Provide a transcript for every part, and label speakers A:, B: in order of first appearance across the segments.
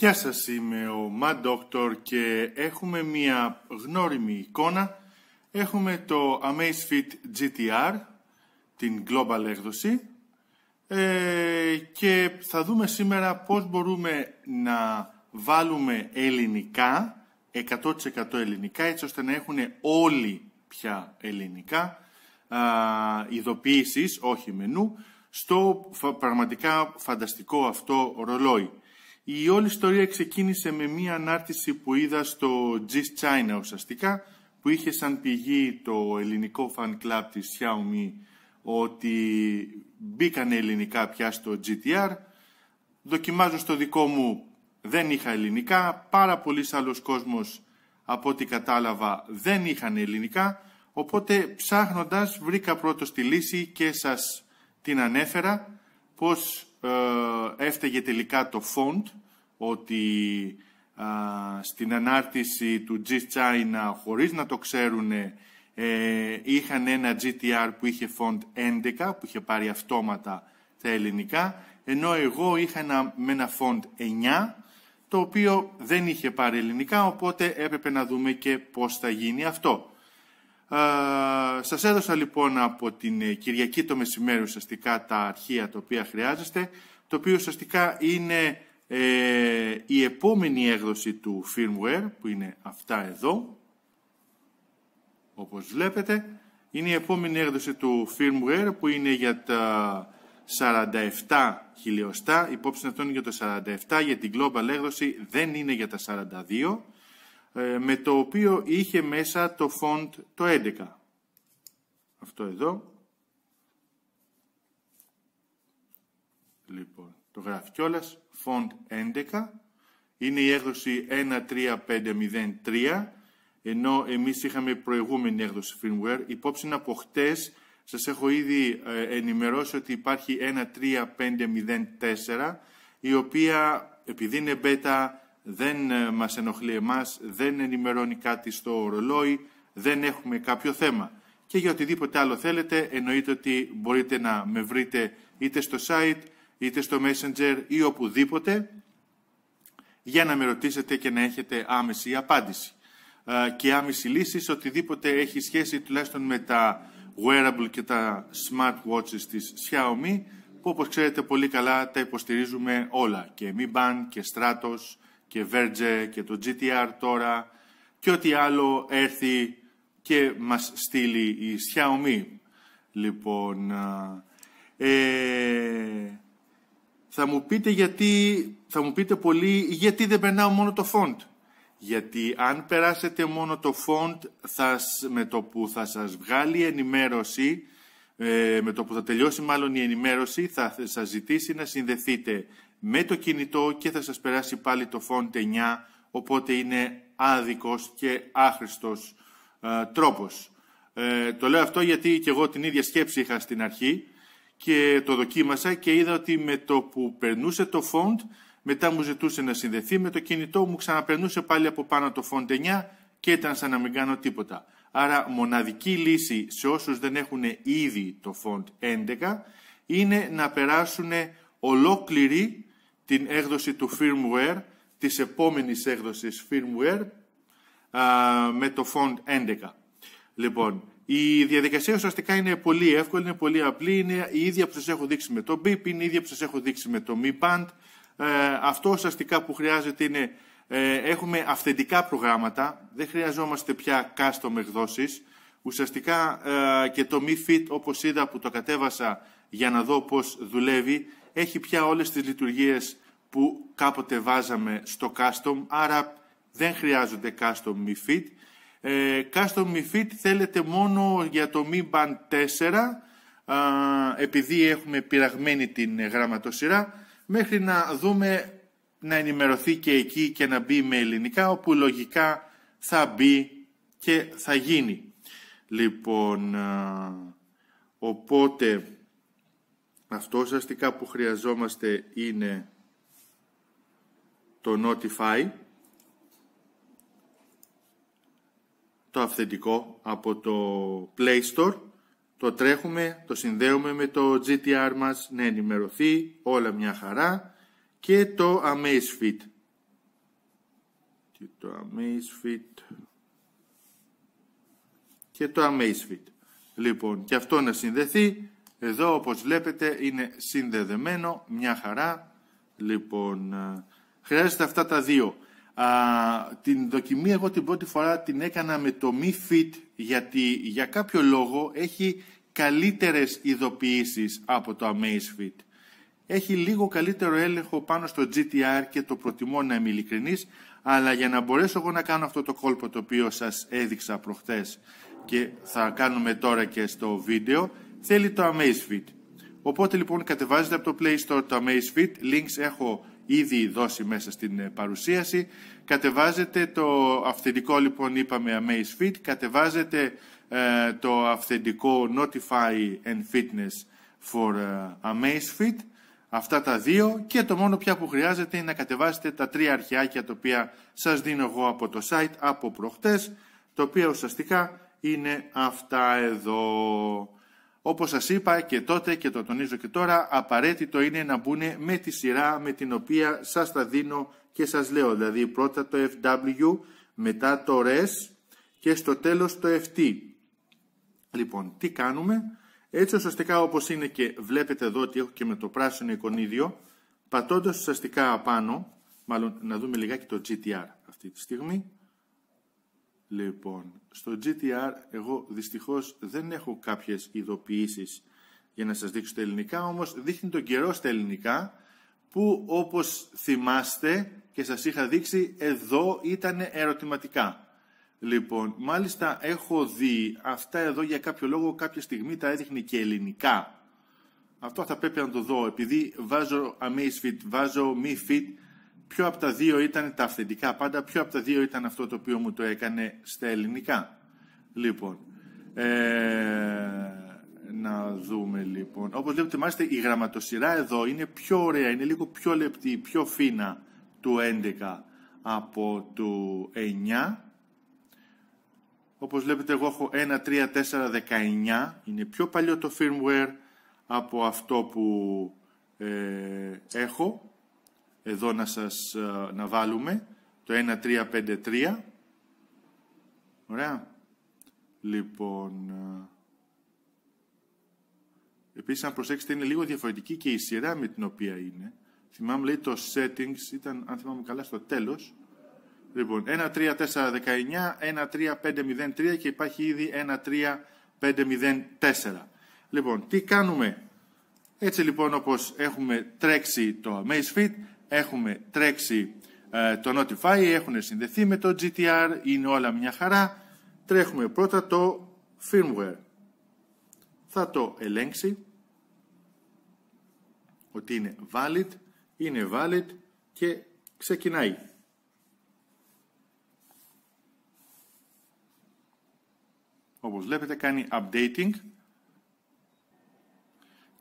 A: Γεια σας, είμαι ο Mad Doctor και έχουμε μία γνώριμη εικόνα. Έχουμε το Amazfit GTR, την Global έκδοση ε, και θα δούμε σήμερα πώς μπορούμε να βάλουμε ελληνικά, 100% ελληνικά, έτσι ώστε να έχουν όλοι πια ελληνικά α, ειδοποιήσεις, όχι μενού, στο πραγματικά φανταστικό αυτό ρολόι. Η όλη ιστορία ξεκίνησε με μία ανάρτηση που είδα στο Gist China ουσιαστικά, που είχε σαν πηγή το ελληνικό fan club της Xiaomi ότι μπήκανε ελληνικά πια στο GTR. Δοκιμάζω στο δικό μου δεν είχα ελληνικά, πάρα πολλοί άλλος κόσμος από ό,τι κατάλαβα δεν είχαν ελληνικά, οπότε ψάχνοντας βρήκα πρώτος τη λύση και σας την ανέφερα πως ε, έφταιγε τελικά το font, ότι ε, στην ανάρτηση του G-China, χωρίς να το ξέρουν, ε, είχαν ένα GTR που είχε font 11, που είχε πάρει αυτόματα τα ελληνικά, ενώ εγώ είχα ένα, με ένα font 9, το οποίο δεν είχε πάρει ελληνικά, οπότε έπρεπε να δούμε και πώς θα γίνει αυτό σας έδωσα λοιπόν από την ε, Κυριακή το μεσημέρι ουσιαστικά τα αρχεία τα οποία χρειάζεστε, το οποίο ουσιαστικά είναι ε, η επόμενη έκδοση του firmware που είναι αυτά εδώ, όπως βλέπετε. Είναι η επόμενη έκδοση του firmware που είναι για τα 47 χιλιοστά. Υπόψη να είναι για το 47, για την global έκδοση δεν είναι για τα 42. Ε, με το οποίο είχε μέσα το font το 11. Αυτό εδώ. Λοιπόν, το γράφει κιόλας. Font 11. Είναι η έκδοση 13503, ενώ εμείς είχαμε προηγούμενη έκδοση firmware. Υπόψη από χτες σας έχω ήδη ε, ενημερώσει ότι υπάρχει 13504, η οποία επειδή είναι beta δεν ε, μας ενοχλεί εμάς, δεν ενημερώνει κάτι στο ρολόι, δεν έχουμε κάποιο θέμα. Και για οτιδήποτε άλλο θέλετε, εννοείται ότι μπορείτε να με βρείτε είτε στο site, είτε στο messenger ή οπουδήποτε, για να με ρωτήσετε και να έχετε άμεση απάντηση. Ε, και άμεση λύση, οτιδήποτε έχει σχέση τουλάχιστον με τα wearable και τα smartwatches της Xiaomi, που όπως ξέρετε πολύ καλά τα υποστηρίζουμε όλα, και Mi Band και Stratos και Verge και το GTR τώρα και ό,τι άλλο έρθει και μας στείλει η Xiaomi. Λοιπόν, ε, θα μου πείτε γιατί, θα μου πείτε πολύ γιατί δεν περνάω μόνο το font. Γιατί αν περάσετε μόνο το font με το που θα σας βγάλει η ενημέρωση, ε, με το που θα τελειώσει μάλλον η ενημέρωση θα σας ζητήσει να συνδεθείτε με το κινητό και θα σας περάσει πάλι το font 9, οπότε είναι άδικος και άχρηστος ε, τρόπος. Ε, το λέω αυτό γιατί και εγώ την ίδια σκέψη είχα στην αρχή και το δοκίμασα και είδα ότι με το που περνούσε το font, μετά μου ζητούσε να συνδεθεί με το κινητό, μου ξαναπερνούσε πάλι από πάνω το font 9 και ήταν σαν να μην κάνω τίποτα. Άρα μοναδική λύση σε όσους δεν έχουν ήδη το font 11 είναι να περάσουν ολόκληρη την έκδοση του firmware, της επόμενης έκδοσης firmware, με το font 11. Λοιπόν, η διαδικασία ουσιαστικά είναι πολύ εύκολη, είναι πολύ απλή, είναι η ίδια που σας έχω δείξει με το BIP, είναι η ίδια που έχω δείξει με το Mi Band. Ε, αυτό ουσιαστικά που χρειάζεται είναι, ε, έχουμε αυθεντικά προγράμματα, δεν χρειαζόμαστε πια custom εκδόσεις. Ουσιαστικά ε, και το Mi Fit όπως είδα που το κατέβασα για να δω πώς δουλεύει, έχει πια όλες τις λειτουργίες που κάποτε βάζαμε στο custom, άρα δεν χρειάζονται custom Mi Fit. Ε, custom Mi θέλετε μόνο για το Mi Band 4, επειδή έχουμε πειραγμένη την γραμματοσυρά, μέχρι να δούμε να ενημερωθεί και εκεί και να μπει με ελληνικά, όπου λογικά θα μπει και θα γίνει. Λοιπόν, οπότε αυτό ουσιαστικά που χρειαζόμαστε είναι το notify, το αυθεντικό από το Play Store, το τρέχουμε, το συνδέουμε με το GTR μας να ενημερωθεί, όλα μια χαρά και το Amazfit. Και το Amazfit και το Amazfit. Λοιπόν, και αυτό να συνδεθεί εδώ όπως βλέπετε είναι συνδεδεμένο, μια χαρά. Λοιπόν, ε, χρειάζεται αυτά τα δύο. Α, την δοκιμή εγώ την πρώτη φορά την έκανα με το Mi Fit γιατί για κάποιο λόγο έχει καλύτερες ειδοποιήσεις από το Amazfit. Έχει λίγο καλύτερο έλεγχο πάνω στο GTR και το προτιμώ να είμαι ειλικρινής, αλλά για να μπορέσω εγώ να κάνω αυτό το κόλπο το οποίο σας έδειξα προχθές και θα κάνουμε τώρα και στο βίντεο, θέλει το Amazfit. Οπότε λοιπόν κατεβάζετε από το Play Store το Amazfit, links έχω ήδη δώσει μέσα στην ε, παρουσίαση. Κατεβάζετε το αυθεντικό λοιπόν είπαμε Amazfit, κατεβάζετε το αυθεντικό Notify and Fitness for ε, Amazfit, αυτά τα δύο και το μόνο πια που χρειάζεται είναι να κατεβάσετε τα τρία αρχαιάκια τα οποία σας δίνω εγώ από το site από προχτές, Το οποία ουσιαστικά είναι αυτά εδώ. Όπως σας είπα και τότε και το τονίζω και τώρα, απαραίτητο είναι να μπουν με τη σειρά με την οποία σας τα δίνω και σας λέω. Δηλαδή πρώτα το FW, μετά το RES και στο τέλος το FT. Λοιπόν, τι κάνουμε. Έτσι ουσιαστικά όπως είναι και βλέπετε εδώ ότι έχω και με το πράσινο εικονίδιο, πατώντας ουσιαστικά απάνω, μάλλον να δούμε λιγάκι το GTR αυτή τη στιγμή, Λοιπόν, στο GTR εγώ δυστυχώς δεν έχω κάποιες ειδοποιήσεις για να σας δείξω τα ελληνικά, όμως δείχνει τον καιρό στα ελληνικά που όπως θυμάστε και σας είχα δείξει εδώ ήταν ερωτηματικά. Λοιπόν, μάλιστα έχω δει αυτά εδώ για κάποιο λόγο κάποια στιγμή τα έδειχνε και ελληνικά. Αυτό θα πρέπει να το δω επειδή βάζω Amazfit, βάζω fit ποιο από τα δύο ήταν τα αυθεντικά πάντα, ποιο από τα δύο ήταν αυτό το οποίο μου το έκανε στα ελληνικά. Λοιπόν, ε, να δούμε λοιπόν. Όπως βλέπετε, μάλιστα η γραμματοσυρά εδώ είναι πιο ωραία, είναι λίγο πιο λεπτή, πιο φίνα του 11 από του 9. Όπως βλέπετε εγώ έχω 1, 3, 4, 19. Είναι πιο παλιό το firmware από αυτό που ε, έχω εδώ να σας ε, να βάλουμε, το 1353. Ωραία. Λοιπόν, ε, επίσης αν προσέξετε είναι λίγο διαφορετική και η σειρά με την οποία είναι. Θυμάμαι λέει το settings ήταν, αν θυμάμαι καλά, στο τέλος. Λοιπόν, 1-3-4-19, 1-3-5-0-3 και υπάρχει ήδη 1-3-5-0-4. Λοιπόν, τι κάνουμε. Έτσι λοιπόν όπως έχουμε τρέξει το Amazfit, έχουμε τρέξει ε, το Notify, έχουν συνδεθεί με το GTR, είναι όλα μια χαρά. Τρέχουμε πρώτα το firmware. Θα το ελέγξει ότι είναι valid, είναι valid και ξεκινάει. Όπως βλέπετε κάνει updating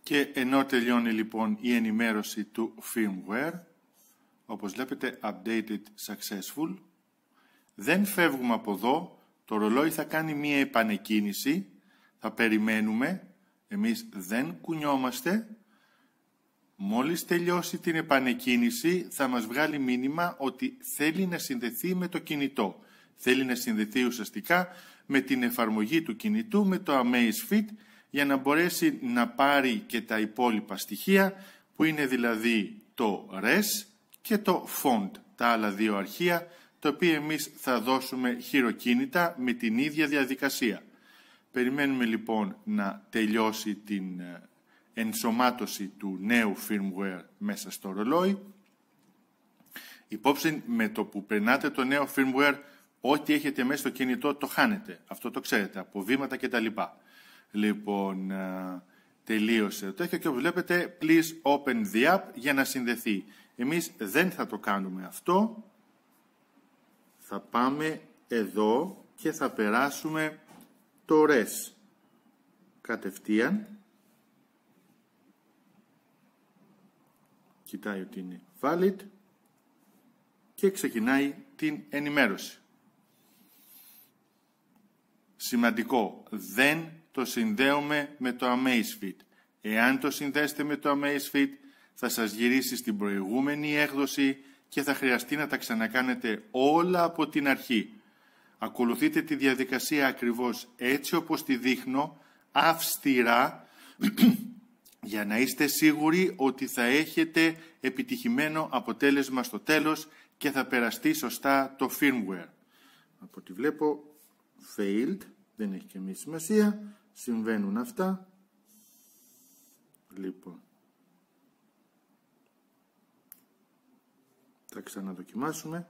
A: και ενώ τελειώνει λοιπόν η ενημέρωση του firmware όπως βλέπετε updated successful. Δεν φεύγουμε από εδώ, το ρολόι θα κάνει μία επανεκκίνηση, θα περιμένουμε, εμείς δεν κουνιόμαστε. Μόλις τελειώσει την επανεκκίνηση θα μας βγάλει μήνυμα ότι θέλει να συνδεθεί με το κινητό. Θέλει να συνδεθεί ουσιαστικά με την εφαρμογή του κινητού, με το Amazfit, για να μπορέσει να πάρει και τα υπόλοιπα στοιχεία, που είναι δηλαδή το RES, και το font, τα άλλα δύο αρχεία, τα οποία εμείς θα δώσουμε χειροκίνητα με την ίδια διαδικασία. Περιμένουμε λοιπόν να τελειώσει την ε, ενσωμάτωση του νέου firmware μέσα στο ρολόι. Υπόψη με το που περνάτε το νέο firmware, ό,τι έχετε μέσα στο κινητό το χάνετε. Αυτό το ξέρετε, από βήματα κτλ. Λοιπόν, ε, τελείωσε το τέτοιο και όπως βλέπετε, please open the app για να συνδεθεί. Εμείς δεν θα το κάνουμε αυτό. Θα πάμε εδώ και θα περάσουμε το res κατευθείαν. Κοιτάει ότι είναι valid και ξεκινάει την ενημέρωση. Σημαντικό, δεν το συνδέουμε με το Amazfit. Εάν το συνδέσετε με το Amazfit, θα σας γυρίσει στην προηγούμενη έκδοση και θα χρειαστεί να τα ξανακάνετε όλα από την αρχή. Ακολουθείτε τη διαδικασία ακριβώς έτσι όπως τη δείχνω, αυστηρά, για να είστε σίγουροι ότι θα έχετε επιτυχημένο αποτέλεσμα στο τέλος και θα περαστεί σωστά το firmware. Από ό,τι βλέπω, failed, δεν έχει και σημασία, συμβαίνουν αυτά. Λοιπόν. θα ξαναδοκιμάσουμε.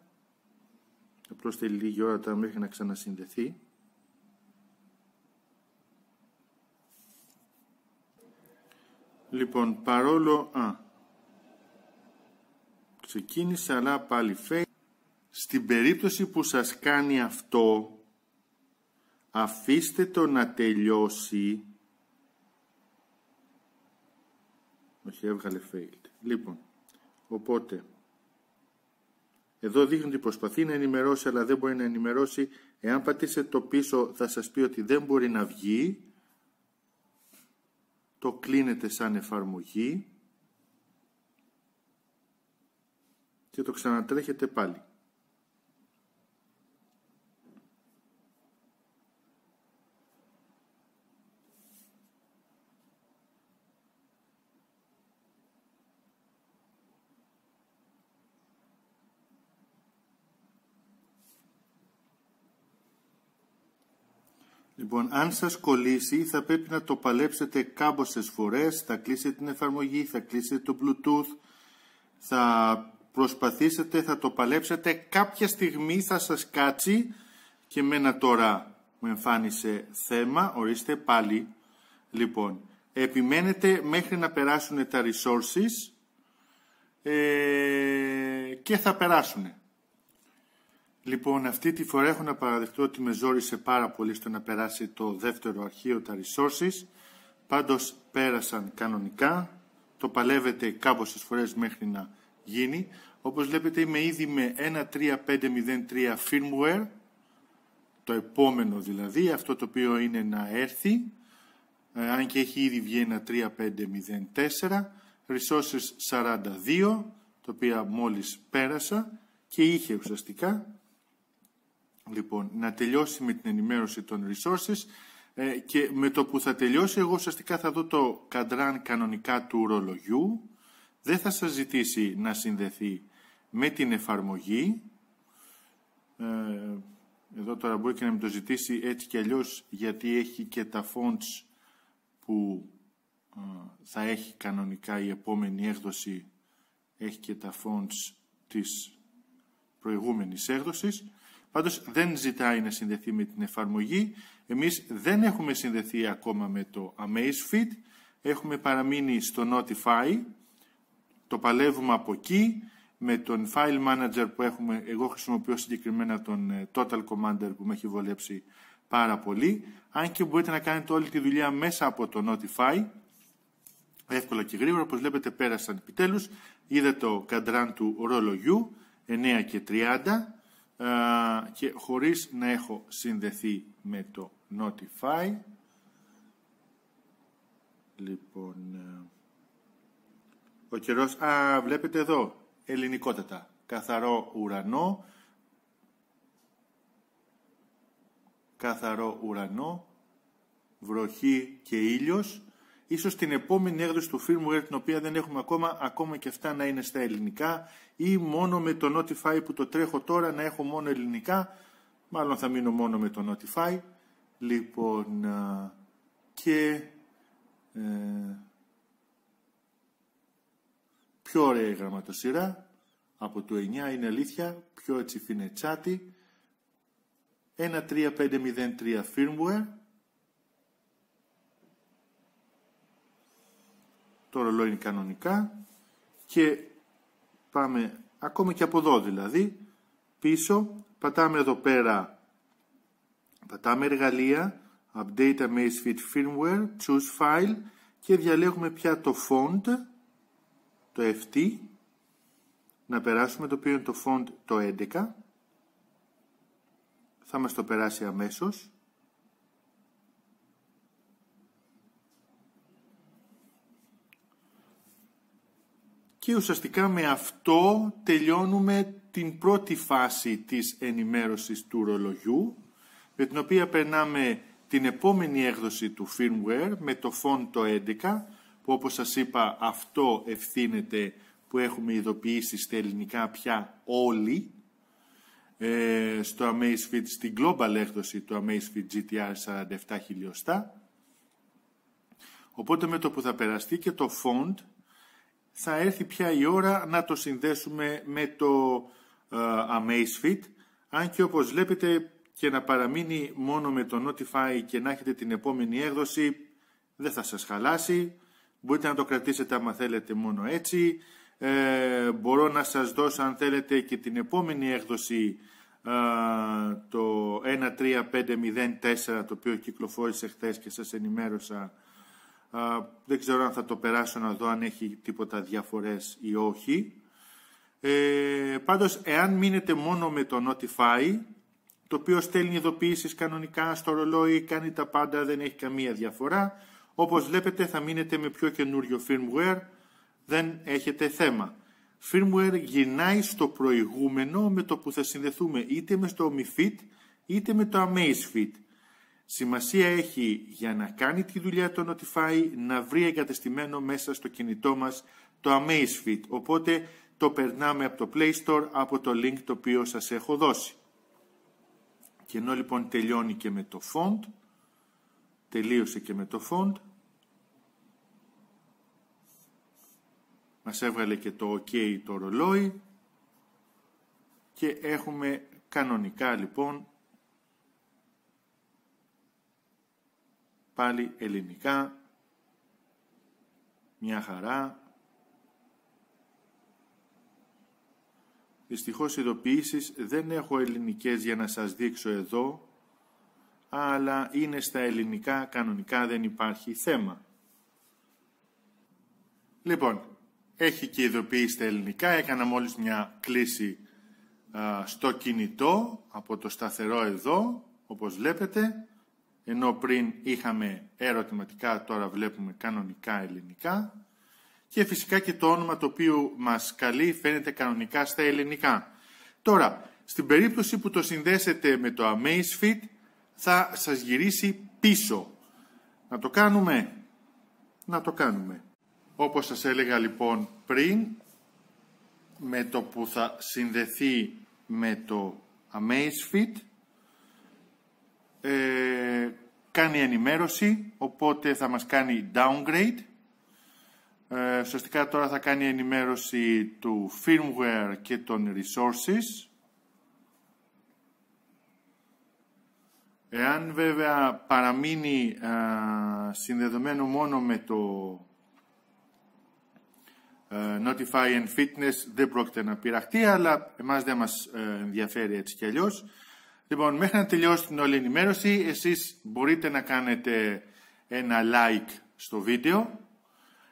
A: Απλώς θέλει λίγη ώρα τώρα μέχρι να ξανασυνδεθεί. Λοιπόν, παρόλο α. Ξεκίνησε αλλά πάλι φέ Στην περίπτωση που σας κάνει αυτό, αφήστε το να τελειώσει. Όχι, έβγαλε failed. Λοιπόν, οπότε εδώ δείχνει ότι προσπαθεί να ενημερώσει αλλά δεν μπορεί να ενημερώσει. Εάν πατήσετε το πίσω θα σας πει ότι δεν μπορεί να βγει. Το κλείνετε σαν εφαρμογή. Και το ξανατρέχετε πάλι. Λοιπόν, αν σας κολλήσει θα πρέπει να το παλέψετε κάμποσες φορές, θα κλείσετε την εφαρμογή, θα κλείσετε το Bluetooth, θα προσπαθήσετε, θα το παλέψετε, κάποια στιγμή θα σας κάτσει και μένα τώρα μου εμφάνισε θέμα, ορίστε πάλι. Λοιπόν, επιμένετε μέχρι να περάσουν τα resources ε, και θα περάσουν. Λοιπόν, αυτή τη φορά έχω να παραδεχτώ ότι με ζόρισε πάρα πολύ στο να περάσει το δεύτερο αρχείο τα resources. Πάντως πέρασαν κανονικά. Το παλεύετε κάπως φορές μέχρι να γίνει. Όπως βλέπετε είμαι ήδη με 1.3503 firmware. Το επόμενο δηλαδή, αυτό το οποίο είναι να έρθει. Ε, αν και έχει ήδη βγει ένα 3504. Resources 42, το οποίο μόλις πέρασα και είχε ουσιαστικά λοιπόν, να τελειώσει με την ενημέρωση των resources ε, και με το που θα τελειώσει εγώ ουσιαστικά θα δω το καντράν κανονικά του ρολογιού. Δεν θα σας ζητήσει να συνδεθεί με την εφαρμογή. Ε, εδώ τώρα μπορεί και να μην το ζητήσει έτσι κι αλλιώς γιατί έχει και τα fonts που ε, θα έχει κανονικά η επόμενη έκδοση έχει και τα fonts της προηγούμενης έκδοσης. Πάντως δεν ζητάει να συνδεθεί με την εφαρμογή. Εμείς δεν έχουμε συνδεθεί ακόμα με το Amazfit. Έχουμε παραμείνει στο Notify. Το παλεύουμε από εκεί με τον file manager που έχουμε. Εγώ χρησιμοποιώ συγκεκριμένα τον ε, Total Commander που με έχει βολέψει πάρα πολύ. Αν και μπορείτε να κάνετε όλη τη δουλειά μέσα από το Notify, εύκολα και γρήγορα. Όπως βλέπετε πέρασαν επιτέλους. Είδα το καντράν του ρολογιού, 9 και ε, και χωρίς να έχω συνδεθεί με το Notify. Λοιπόν, ε, ο καιρός, α, βλέπετε εδώ, ελληνικότατα, καθαρό ουρανό, καθαρό ουρανό, βροχή και ήλιος, ίσως την επόμενη έκδοση του firmware την οποία δεν έχουμε ακόμα, ακόμα και αυτά να είναι στα ελληνικά ή μόνο με το Notify που το τρέχω τώρα να έχω μόνο ελληνικά, μάλλον θα μείνω μόνο με το Notify. Λοιπόν, και... Ε, πιο ωραία η γραμματοσυρά, από το 9 είναι αλήθεια, πιο έτσι φινετσάτη, 13503 firmware, το ρολόι είναι κανονικά και πάμε ακόμα και από εδώ δηλαδή πίσω πατάμε εδώ πέρα πατάμε εργαλεία update Amazfit firmware choose file και διαλέγουμε πια το font το FT να περάσουμε το οποίο είναι το font το 11 θα μας το περάσει αμέσως και ουσιαστικά με αυτό τελειώνουμε την πρώτη φάση της ενημέρωσης του ρολογιού με την οποία περνάμε την επόμενη έκδοση του firmware με το font το 11 που όπως σας είπα αυτό ευθύνεται που έχουμε ειδοποιήσει στα ελληνικά πια όλοι ε, στο Amazfit, στην global έκδοση του Amazfit GTR 47 χιλιοστά οπότε με το που θα περαστεί και το font θα έρθει πια η ώρα να το συνδέσουμε με το ε, Amazfit, αν και όπως βλέπετε και να παραμείνει μόνο με το Notify και να έχετε την επόμενη έκδοση, δεν θα σας χαλάσει. Μπορείτε να το κρατήσετε άμα θέλετε μόνο έτσι. Ε, μπορώ να σας δώσω αν θέλετε και την επόμενη έκδοση ε, το 13504 το οποίο κυκλοφόρησε χθες και σας ενημέρωσα δεν ξέρω αν θα το περάσω να δω αν έχει τίποτα διαφορές ή όχι. Ε, πάντως, εάν μείνετε μόνο με το Notify, το οποίο στέλνει ειδοποιήσεις κανονικά στο ρολόι, κάνει τα πάντα, δεν έχει καμία διαφορά. Όπως βλέπετε θα μείνετε με πιο καινούριο firmware, δεν έχετε θέμα. Firmware γυρνάει στο προηγούμενο με το που θα συνδεθούμε είτε με το Omifit είτε με το Amazfit. Σημασία έχει για να κάνει τη δουλειά το Notify να βρει εγκατεστημένο μέσα στο κινητό μας το Amazfit, οπότε το περνάμε από το Play Store από το link το οποίο σας έχω δώσει. Και ενώ λοιπόν τελειώνει και με το font, τελείωσε και με το font, μας έβγαλε και το OK το ρολόι και έχουμε κανονικά λοιπόν πάλι ελληνικά, μια χαρά. Δυστυχώς ειδοποιήσεις δεν έχω ελληνικές για να σας δείξω εδώ, αλλά είναι στα ελληνικά, κανονικά δεν υπάρχει θέμα. Λοιπόν, έχει και ειδοποιήσει στα ελληνικά, έκανα μόλις μια κλίση στο κινητό από το σταθερό εδώ, όπως βλέπετε ενώ πριν είχαμε ερωτηματικά, τώρα βλέπουμε κανονικά ελληνικά. Και φυσικά και το όνομα το οποίο μας καλεί φαίνεται κανονικά στα ελληνικά. Τώρα, στην περίπτωση που το συνδέσετε με το Amazfit, θα σας γυρίσει πίσω. Να το κάνουμε. Να το κάνουμε. Όπως σας έλεγα λοιπόν πριν, με το που θα συνδεθεί με το Amazfit, ε, κάνει ενημέρωση, οπότε θα μας κάνει downgrade. Ε, σωστικά τώρα θα κάνει ενημέρωση του firmware και των resources. Εάν βέβαια παραμείνει ε, συνδεδεμένο μόνο με το ε, Notify and Fitness δεν πρόκειται να πειραχτεί, αλλά εμάς δεν μας ενδιαφέρει έτσι κι αλλιώς. Λοιπόν, μέχρι να τελειώσει την όλη ενημέρωση, εσείς μπορείτε να κάνετε ένα like στο βίντεο,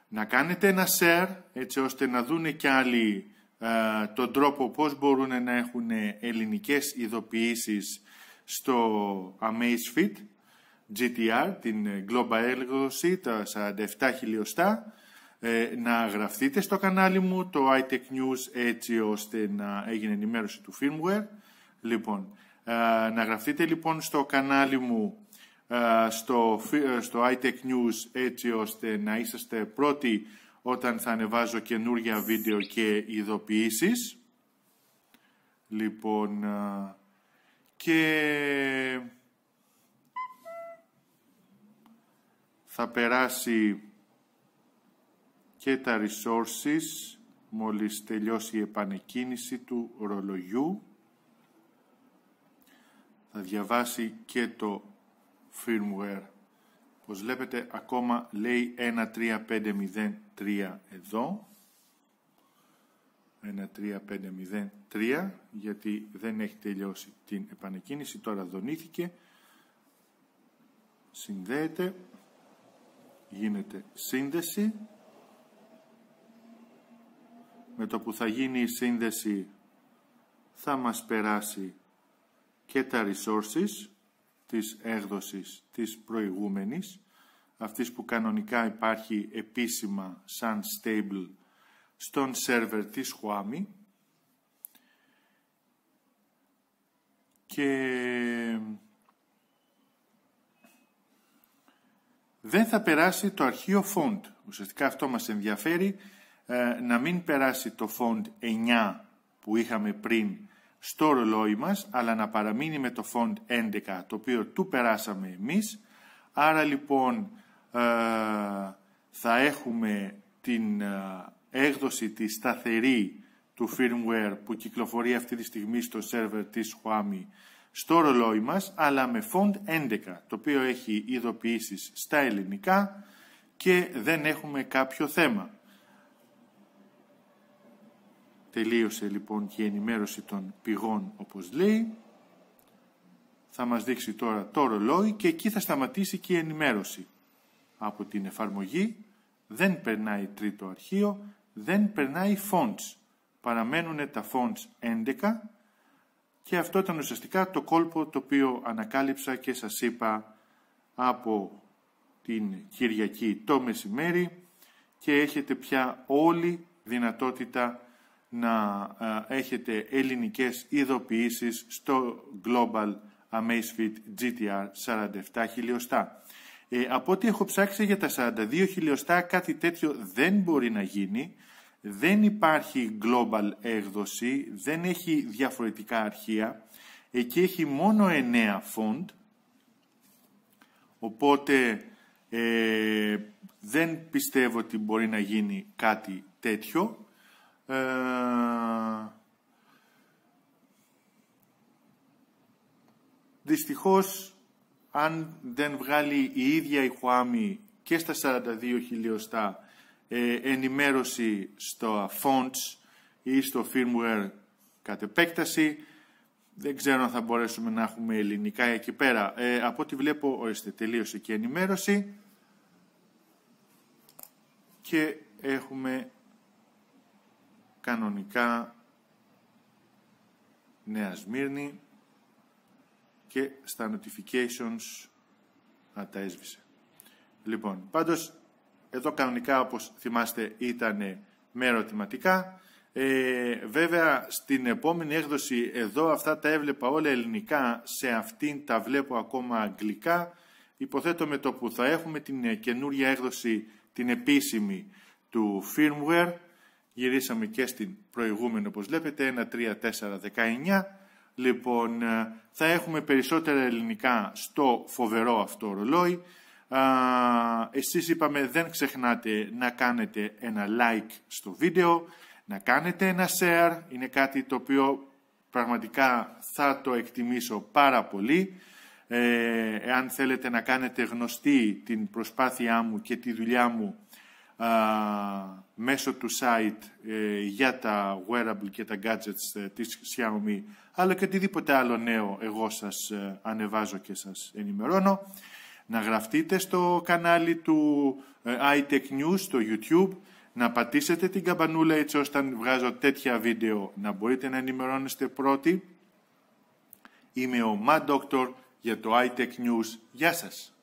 A: να κάνετε ένα share, έτσι ώστε να δούνε κι άλλοι ε, τον τρόπο πώς μπορούν να έχουν ελληνικές ειδοποιήσεις στο Amazfit GTR, την Global Ergosi, τα 47 χιλιοστά, ε, να γραφτείτε στο κανάλι μου, το iTech News, έτσι ώστε να έγινε ενημέρωση του firmware. Λοιπόν, ε, να γραφτείτε λοιπόν στο κανάλι μου ε, στο, ε, στο iTech News έτσι ώστε να είσαστε πρώτοι όταν θα ανεβάζω καινούργια βίντεο και ειδοποιήσεις. Λοιπόν, και θα περάσει και τα resources μόλις τελειώσει η επανεκκίνηση του ρολογιού θα διαβάσει και το firmware. Όπως βλέπετε ακόμα λέει 13503 εδώ. 13503 γιατί δεν έχει τελειώσει την επανεκκίνηση. Τώρα δονήθηκε. Συνδέεται. Γίνεται σύνδεση. Με το που θα γίνει η σύνδεση θα μας περάσει και τα resources της έκδοσης της προηγούμενης, αυτής που κανονικά υπάρχει επίσημα σαν stable στον σερβερ της Huami και δεν θα περάσει το αρχείο font. Ουσιαστικά αυτό μας ενδιαφέρει ε, να μην περάσει το font 9 που είχαμε πριν στο ρολόι μας, αλλά να παραμείνει με το font 11, το οποίο του περάσαμε εμείς. Άρα λοιπόν ε, θα έχουμε την ε, έκδοση της σταθερή του firmware που κυκλοφορεί αυτή τη στιγμή στο σερβερ της Huami στο ρολόι μας, αλλά με font 11, το οποίο έχει ειδοποιήσεις στα ελληνικά και δεν έχουμε κάποιο θέμα. Τελείωσε λοιπόν και η ενημέρωση των πηγών όπως λέει. Θα μας δείξει τώρα το ρολόι και εκεί θα σταματήσει και η ενημέρωση. Από την εφαρμογή δεν περνάει τρίτο αρχείο, δεν περνάει fonts. Παραμένουν τα fonts 11 και αυτό ήταν ουσιαστικά το κόλπο το οποίο ανακάλυψα και σας είπα από την Κυριακή το μεσημέρι και έχετε πια όλη δυνατότητα να ε, έχετε ελληνικές ειδοποιήσεις στο Global Amazfit GTR 47 χιλιοστά. Ε, από ό,τι έχω ψάξει για τα 42 χιλιοστά κάτι τέτοιο δεν μπορεί να γίνει. Δεν υπάρχει global έκδοση, δεν έχει διαφορετικά αρχεία. Εκεί έχει μόνο 9 font, οπότε ε, δεν πιστεύω ότι μπορεί να γίνει κάτι τέτοιο. Ε, δυστυχώς, αν δεν βγάλει η ίδια η Χουάμι και στα 42 χιλιοστά ε, ενημέρωση στο fonts ή στο firmware κατ' επέκταση, δεν ξέρω αν θα μπορέσουμε να έχουμε ελληνικά εκεί πέρα. Ε, από ό,τι βλέπω, ορίστε, τελείωσε και η ενημέρωση. Και έχουμε κανονικά Νέα Σμύρνη και στα notifications να τα έσβησε. Λοιπόν, πάντως εδώ κανονικά όπως θυμάστε ήταν με ερωτηματικά. Ε, βέβαια στην επόμενη έκδοση εδώ αυτά τα έβλεπα όλα ελληνικά, σε αυτήν τα βλέπω ακόμα αγγλικά. Υποθέτω με το που θα έχουμε την καινούρια έκδοση την επίσημη του firmware Γυρίσαμε και στην προηγούμενη όπως βλέπετε, 1, 3, 4, 19. Λοιπόν, ε, θα έχουμε περισσότερα ελληνικά στο φοβερό αυτό ρολόι. Εσείς είπαμε δεν ξεχνάτε να κάνετε ένα like στο βίντεο, να κάνετε ένα share, είναι κάτι το οποίο πραγματικά θα το εκτιμήσω πάρα πολύ. Ε, εάν θέλετε να κάνετε γνωστή την προσπάθειά μου και τη δουλειά μου μέσω του site ε, για τα wearable και τα gadgets ε, της Xiaomi αλλά και οτιδήποτε άλλο νέο εγώ σας ε, ανεβάζω και σας ενημερώνω. Να γραφτείτε στο κανάλι του ε, iTech News στο YouTube, να πατήσετε την καμπανούλα έτσι ώστε αν βγάζω τέτοια βίντεο να μπορείτε να ενημερώνεστε πρώτοι. Είμαι ο Mad Doctor για το iTech News. Γεια σας!